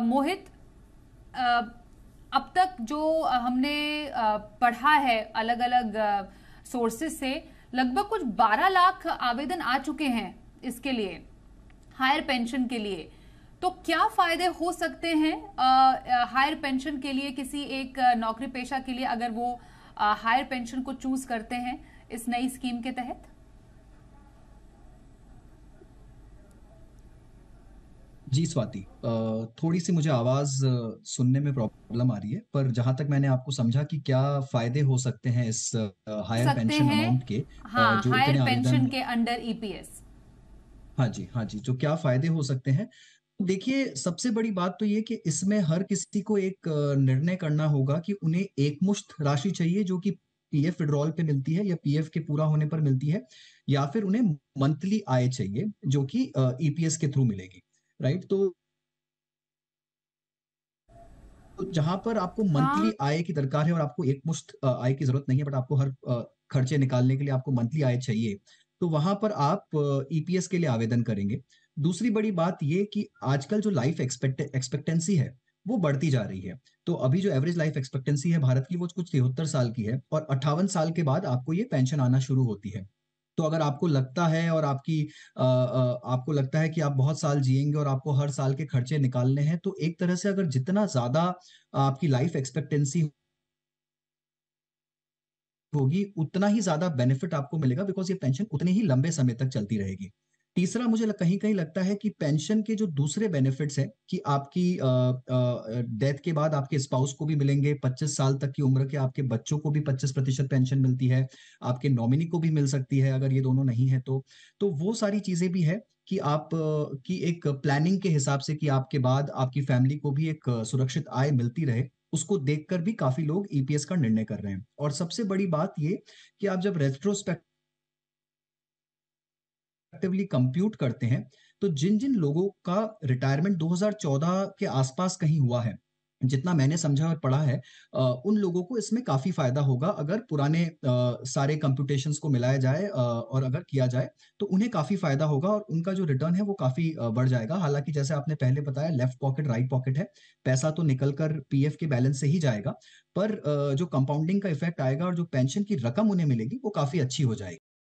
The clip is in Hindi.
मोहित अब तक जो हमने पढ़ा है अलग अलग सोर्सेस से लगभग कुछ 12 लाख आवेदन आ चुके हैं इसके लिए हायर पेंशन के लिए तो क्या फायदे हो सकते हैं हायर पेंशन के लिए किसी एक नौकरी पेशा के लिए अगर वो हायर पेंशन को चूज करते हैं इस नई स्कीम के तहत जी स्वाति थोड़ी सी मुझे आवाज सुनने में प्रॉब्लम आ रही है पर जहां तक मैंने आपको समझा कि क्या फायदे हो सकते हैं इस हायर पेंशन अमाउंट के हाँ जो हायर पेंशन के अंडर ईपीएस e हाँ जी हाँ जी जो तो क्या फायदे हो सकते हैं देखिए सबसे बड़ी बात तो ये कि इसमें हर किसी को एक निर्णय करना होगा कि उन्हें एकमुश्त राशि चाहिए जो कि पीएफ विड्रॉल पे मिलती है या पीएफ के पूरा होने पर मिलती है या फिर उन्हें मंथली आय चाहिए जो कि ईपीएस e के थ्रू मिलेगी राइट तो जहां पर आपको मंथली हाँ। आय की दरकार है और आपको एक मुश्त आय की जरूरत नहीं है बट आपको हर खर्चे निकालने के लिए आपको मंथली आय चाहिए तो वहां पर आप ईपीएस e के लिए आवेदन करेंगे दूसरी बड़ी बात ये कि आजकल जो लाइफ एक्सपेक्ट एक्सपेक्टेंसी है वो बढ़ती जा रही है तो अभी जो एवरेज लाइफ एक्सपेक्टेंसी है भारत की वो कुछ तिहत्तर साल की है और अट्ठावन साल के बाद आपको ये पेंशन आना शुरू होती है तो अगर आपको लगता है और आपकी आ, आ, आपको लगता है कि आप बहुत साल जिएंगे और आपको हर साल के खर्चे निकालने हैं तो एक तरह से अगर जितना ज्यादा आपकी लाइफ एक्सपेक्टेंसी होगी उतना ही ज्यादा बेनिफिट आपको मिलेगा बिकॉज ये पेंशन उतने ही लंबे समय तक चलती रहेगी तीसरा मुझे कहीं कहीं लगता है कि पेंशन के जो दूसरे बेनिफिट्स हैं कि आपकी डेथ के बाद आपके स्पाउस को भी मिलेंगे 25 साल तक की उम्र के आपके बच्चों को भी 25 प्रतिशत पेंशन मिलती है आपके नॉमिनी को भी मिल सकती है अगर ये दोनों नहीं है तो तो वो सारी चीजें भी है कि आप की एक प्लानिंग के हिसाब से कि आपके बाद आपकी फैमिली को भी एक सुरक्षित आय मिलती रहे उसको देखकर भी काफी लोग ईपीएस e का निर्णय कर रहे हैं और सबसे बड़ी बात ये कि आप जब रेट्रोस्पेक्ट एक्टिवली कंप्यूट करते हैं तो जिन जिन लोगों का रिटायरमेंट 2014 के आसपास कहीं हुआ है जितना मैंने समझा और पढ़ा है आ, उन लोगों को इसमें काफी फायदा होगा अगर पुराने आ, सारे कंप्यूटेशंस को मिलाया जाए आ, और अगर किया जाए तो उन्हें काफी फायदा होगा और उनका जो रिटर्न है वो काफी बढ़ जाएगा हालांकि जैसे आपने पहले बताया लेफ्ट पॉकेट राइट पॉकेट है पैसा तो निकल कर पी के बैलेंस से ही जाएगा पर जो कंपाउंडिंग का इफेक्ट आएगा और जो पेंशन की रकम उन्हें मिलेगी वो काफी अच्छी हो जाएगी